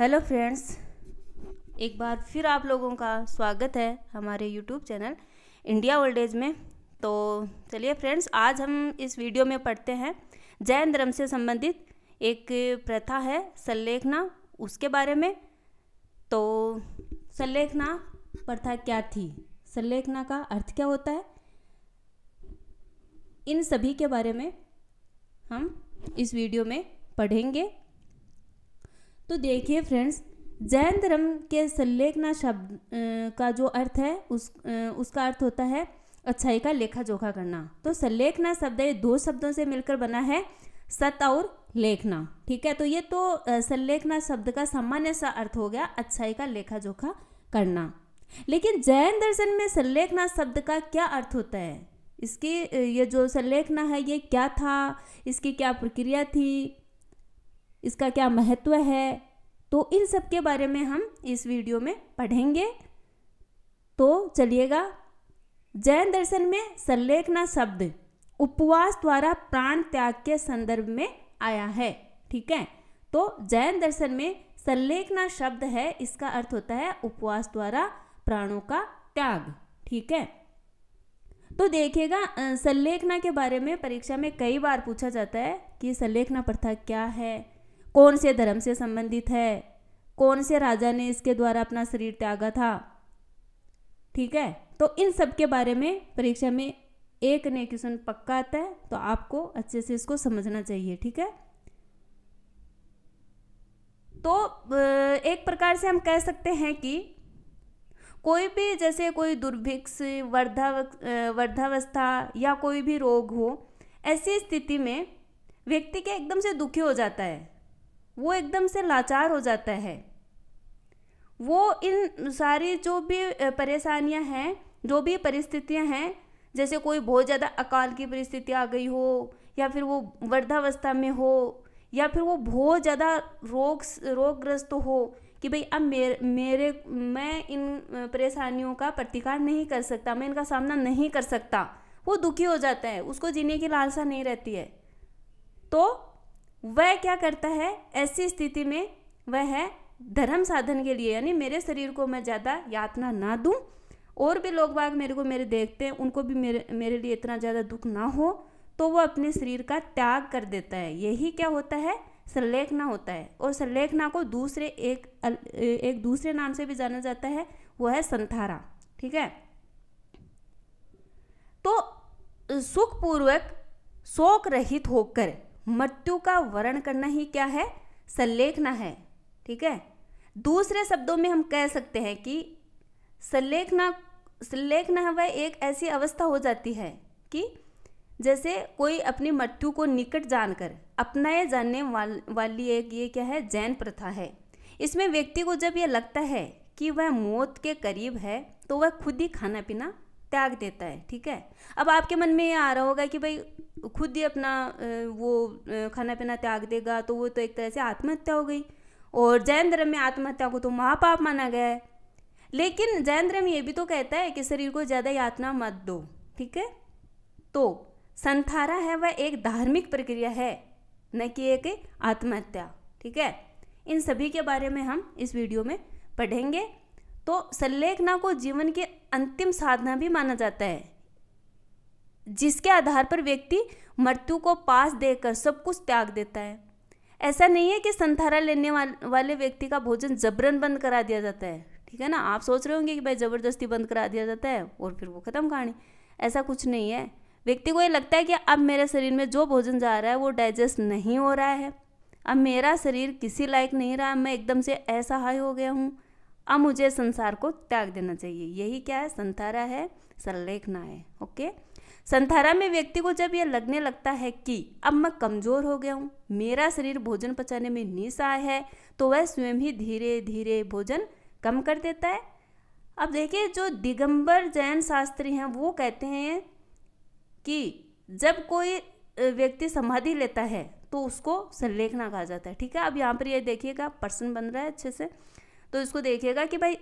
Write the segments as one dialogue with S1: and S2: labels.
S1: hello friends एक बार फिर आप लोगों का स्वागत है हमारे YouTube channel India old age में तो चलिए फ्रेंड्स आज हम इस वीडियो में पढ़ते हैं जैन धर्म से संबंधित एक प्रथा है संलेखना उसके बारे में तो संलेखना प्रथा क्या थी संलेखना का अर्थ क्या होता है इन सभी के बारे में हम इस वीडियो में पढ़ेंगे तो देखिए फ्रेंड्स जैन धर्म के संलेखना शब्द का जो अर्थ है उस उसका अर्थ होता है अच्छाई का लेखा जोखा करना तो संलेखना शब्द ये दो शब्दों से मिलकर बना है सत और लेखना ठीक है तो ये तो संलेखना शब्द का सामान्य सा अर्थ हो गया अच्छाई का लेखा जोखा करना लेकिन जैन दर्शन में संलेखना शब्द का क्या अर्थ होता है इसकी ये जो संलेखना है ये क्या था इसकी क्या प्रक्रिया थी इसका क्या महत्व है तो इन सब के बारे में हम इस वीडियो में पढ़ेंगे तो चलिएगा जैन दर्शन में संलेखना शब्द उपवास द्वारा प्राण त्याग के संदर्भ में आया है ठीक है तो जैन दर्शन में संलेखना शब्द है इसका अर्थ होता है उपवास द्वारा प्राणों का त्याग ठीक है तो देखिएगा संलेखना के बारे में परीक्षा में कई बार पूछा जाता है कि संलेखना प्रथा क्या है कौन से धर्म से संबंधित है कौन से राजा ने इसके द्वारा अपना शरीर त्यागा था ठीक है तो इन सब के बारे में परीक्षा में एक नए क्वेश्चन पक्का आता है तो आपको अच्छे से इसको समझना चाहिए ठीक है तो एक प्रकार से हम कह सकते हैं कि कोई भी जैसे कोई दुर्भिक्ष वर्धा वर्धावस्था या कोई भी रोग हो ऐसी स्थिति में व्यक्ति के एकदम से दुखी हो जाता है वो एकदम से लाचार हो जाता है वो इन सारी जो भी परेशानियां हैं जो भी परिस्थितियां हैं जैसे कोई बहुत ज़्यादा अकाल की परिस्थिति आ गई हो या फिर वो वृद्धावस्था में हो या फिर वो बहुत ज़्यादा रोग रोगग्रस्त हो कि भाई अब मेरे मेरे मैं इन परेशानियों का प्रतिकार नहीं कर सकता मैं इनका सामना नहीं कर सकता वो दुखी हो जाता है उसको जीने की लालसा नहीं रहती है तो वह क्या करता है ऐसी स्थिति में वह है धर्म साधन के लिए यानी मेरे शरीर को मैं ज़्यादा यातना ना दूँ और भी लोग बाग मेरे को मेरे देखते हैं उनको भी मेरे मेरे लिए इतना ज़्यादा दुख ना हो तो वो अपने शरीर का त्याग कर देता है यही क्या होता है संलेखना होता है और संलेखना को दूसरे एक एक दूसरे नाम से भी जाना जाता है वो है संथारा ठीक है तो सुखपूर्वक शोक रहित होकर मट्टू का वर्ण करना ही क्या है संलेखना है ठीक है दूसरे शब्दों में हम कह सकते हैं कि संलेखना संलेखना वह एक ऐसी अवस्था हो जाती है कि जैसे कोई अपनी मट्टू को निकट जानकर अपनाए जाने वाल, वाली एक ये क्या है जैन प्रथा है इसमें व्यक्ति को जब यह लगता है कि वह मौत के करीब है तो वह खुद ही खाना पीना त्याग देता है ठीक है अब आपके मन में ये आ रहा होगा कि भाई खुद ही अपना वो खाना पीना त्याग देगा तो वो तो एक तरह से आत्महत्या हो गई और जैन धर्म में आत्महत्या को तो महापाप माना गया है लेकिन जैन धर्म ये भी तो कहता है कि शरीर को ज़्यादा यातना मत दो ठीक है तो संथारा है वह एक धार्मिक प्रक्रिया है न कि एक आत्महत्या ठीक है इन सभी के बारे में हम इस वीडियो में पढ़ेंगे तो संलेखना को जीवन की अंतिम साधना भी माना जाता है जिसके आधार पर व्यक्ति मृत्यु को पास देकर सब कुछ त्याग देता है ऐसा नहीं है कि संथारा लेने वाले व्यक्ति का भोजन जबरन बंद करा दिया जाता है ठीक है ना आप सोच रहे होंगे कि भाई ज़बरदस्ती बंद करा दिया जाता है और फिर वो ख़त्म कहानी ऐसा कुछ नहीं है व्यक्ति को ये लगता है कि अब मेरे शरीर में जो भोजन जा रहा है वो डाइजेस्ट नहीं हो रहा है अब मेरा शरीर किसी लायक नहीं रहा मैं एकदम से ऐसा हाई हो गया हूँ अब मुझे संसार को त्याग देना चाहिए यही क्या है संथारा है संलेखना है ओके संथारा में व्यक्ति को जब यह लगने लगता है कि अब मैं कमज़ोर हो गया हूँ मेरा शरीर भोजन पचाने में निशा है तो वह स्वयं ही धीरे धीरे भोजन कम कर देता है अब देखिए जो दिगंबर जैन शास्त्री हैं वो कहते हैं कि जब कोई व्यक्ति समाधि लेता है तो उसको संलेखना कहा जाता है ठीक है अब यहाँ पर यह देखिएगा पर्सन बन रहा है अच्छे से तो इसको देखिएगा कि भाई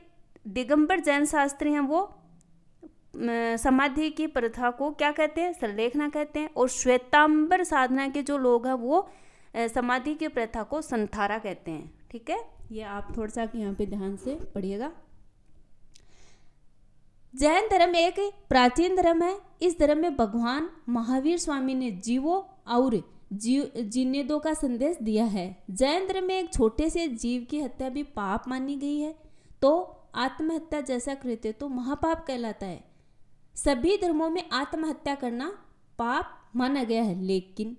S1: दिगंबर जैन शास्त्री हैं वो समाधि की प्रथा को क्या कहते हैं संलेखना कहते हैं और श्वेतांबर साधना के जो लोग हैं वो समाधि की प्रथा को संथारा कहते हैं ठीक है ये आप थोड़ा सा यहाँ पे ध्यान से पढ़िएगा जैन धर्म एक प्राचीन धर्म है इस धर्म में भगवान महावीर स्वामी ने जीवो और जीव जीनेदो का संदेश दिया है जैन धर्म में एक छोटे से जीव की हत्या भी पाप मानी गई है तो आत्महत्या जैसा कृत्य तो महापाप कहलाता है सभी धर्मों में आत्महत्या करना पाप माना गया है लेकिन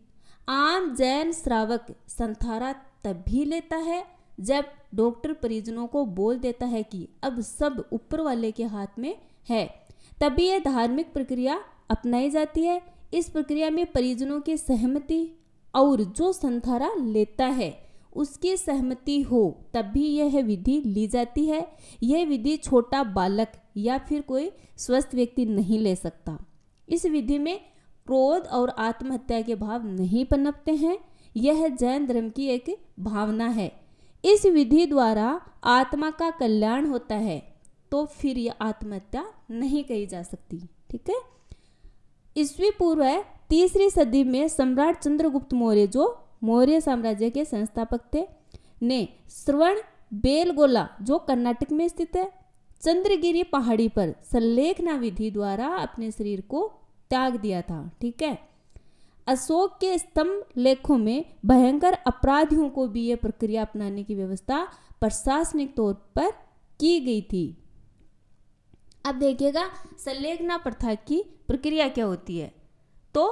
S1: आम जैन श्रावक संथारा तब भी लेता है जब डॉक्टर परिजनों को बोल देता है कि अब सब ऊपर वाले के हाथ में है तभी यह धार्मिक प्रक्रिया अपनाई जाती है इस प्रक्रिया में परिजनों की सहमति और जो संथारा लेता है उसकी सहमति हो तभी यह विधि ली जाती है यह विधि छोटा बालक या फिर कोई स्वस्थ व्यक्ति नहीं ले सकता इस विधि में क्रोध और आत्महत्या के भाव नहीं पनपते हैं यह जैन धर्म की एक भावना है इस विधि द्वारा आत्मा का कल्याण होता है तो फिर यह आत्महत्या नहीं कही जा सकती ठीक है ईस्वी पूर्व तीसरी सदी में सम्राट चंद्रगुप्त मौर्य जो मौर्य साम्राज्य के संस्थापक थे ने श्रवण बेलगोला जो कर्नाटक में स्थित है चंद्रगिरी पहाड़ी पर संलेखना विधि द्वारा अपने शरीर को त्याग दिया था ठीक है अशोक के स्तंभ लेखों में भयंकर अपराधियों को भी यह प्रक्रिया अपनाने की व्यवस्था प्रशासनिक तौर पर की गई थी अब देखिएगा संलेखना प्रथा की प्रक्रिया क्या होती है तो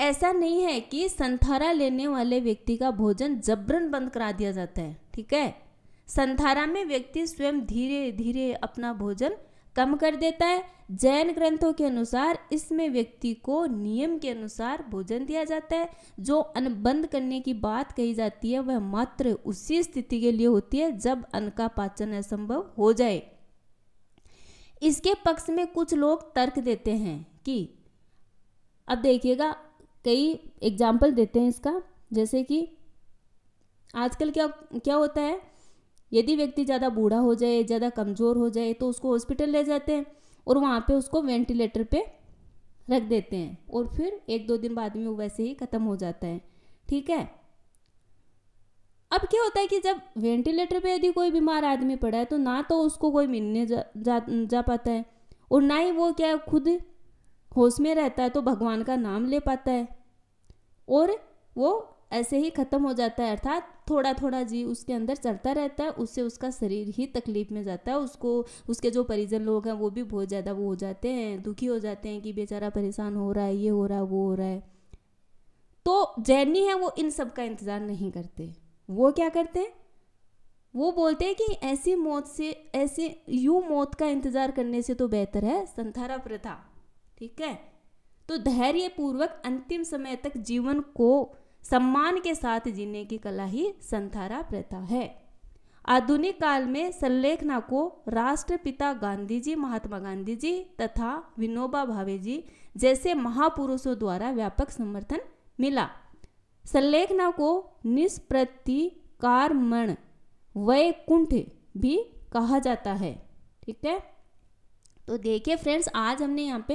S1: ऐसा नहीं है कि संथारा लेने वाले व्यक्ति का भोजन जबरन बंद करा दिया जाता है ठीक है संथारा में व्यक्ति स्वयं धीरे धीरे अपना भोजन कम कर देता है जैन ग्रंथों के अनुसार इसमें व्यक्ति को नियम के अनुसार भोजन दिया जाता है जो अनबंद करने की बात कही जाती है वह मात्र उसी स्थिति के लिए होती है जब अन्न का पाचन असंभव हो जाए इसके पक्ष में कुछ लोग तर्क देते हैं कि अब देखिएगा कई एग्जाम्पल देते हैं इसका जैसे कि आजकल क्या क्या होता है यदि व्यक्ति ज़्यादा बूढ़ा हो जाए ज़्यादा कमज़ोर हो जाए तो उसको हॉस्पिटल ले जाते हैं और वहाँ पे उसको वेंटिलेटर पे रख देते हैं और फिर एक दो दिन बाद में वो वैसे ही ख़त्म हो जाता है ठीक है अब क्या होता है कि जब वेंटिलेटर पे यदि कोई बीमार आदमी पड़ा है तो ना तो उसको कोई मिलने जा, जा, जा पाता है और ना ही वो क्या खुद होश में रहता है तो भगवान का नाम ले पाता है और वो ऐसे ही ख़त्म हो जाता है अर्थात थोड़ा थोड़ा जी उसके अंदर चलता रहता है उससे उसका शरीर ही तकलीफ में जाता है उसको उसके जो परिजन लोग हैं वो भी बहुत ज़्यादा वो हो जाते हैं दुखी हो जाते हैं कि बेचारा परेशान हो रहा है ये हो रहा है वो हो रहा है तो जैनी है वो इन सब का इंतज़ार नहीं करते वो क्या करते हैं वो बोलते हैं कि ऐसी मौत से ऐसे यूँ मौत का इंतज़ार करने से तो बेहतर है संथारा प्रथा ठीक है तो धैर्य पूर्वक अंतिम समय तक जीवन को सम्मान के साथ जीने की कला ही संथारा प्रथा है आधुनिक काल में संलेखना को राष्ट्रपिता गांधी जी महात्मा गांधी जी तथा विनोबा भावे जी जैसे महापुरुषों द्वारा व्यापक समर्थन मिला संलेखना को निष्प्रतिकारमण वैकुंठ भी कहा जाता है ठीक है तो देखिए फ्रेंड्स आज हमने यहाँ पे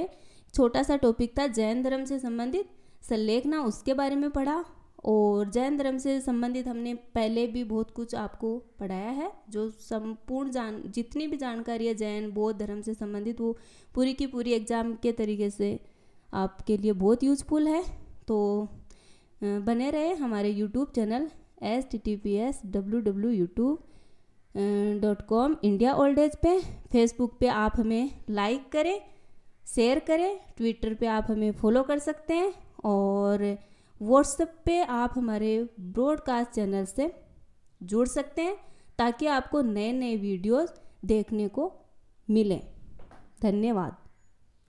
S1: छोटा सा टॉपिक था जैन धर्म से संबंधित संलेखना उसके बारे में पढ़ा और जैन धर्म से संबंधित हमने पहले भी बहुत कुछ आपको पढ़ाया है जो संपूर्ण जान जितनी भी जानकारी है जैन बौद्ध धर्म से संबंधित वो पूरी की पूरी एग्ज़ाम के तरीके से आपके लिए बहुत यूजफुल है तो बने रहे हमारे YouTube channel S T T P S W W YouTube dot com India old age पे फेसबुक पे आप हमें लाइक करें शेयर करें ट्विटर पे आप हमें फॉलो कर सकते हैं और व्हाट्सएप पे आप हमारे ब्रॉडकास्ट चैनल से जुड़ सकते हैं ताकि आपको नए नए वीडियोस देखने को मिलें धन्यवाद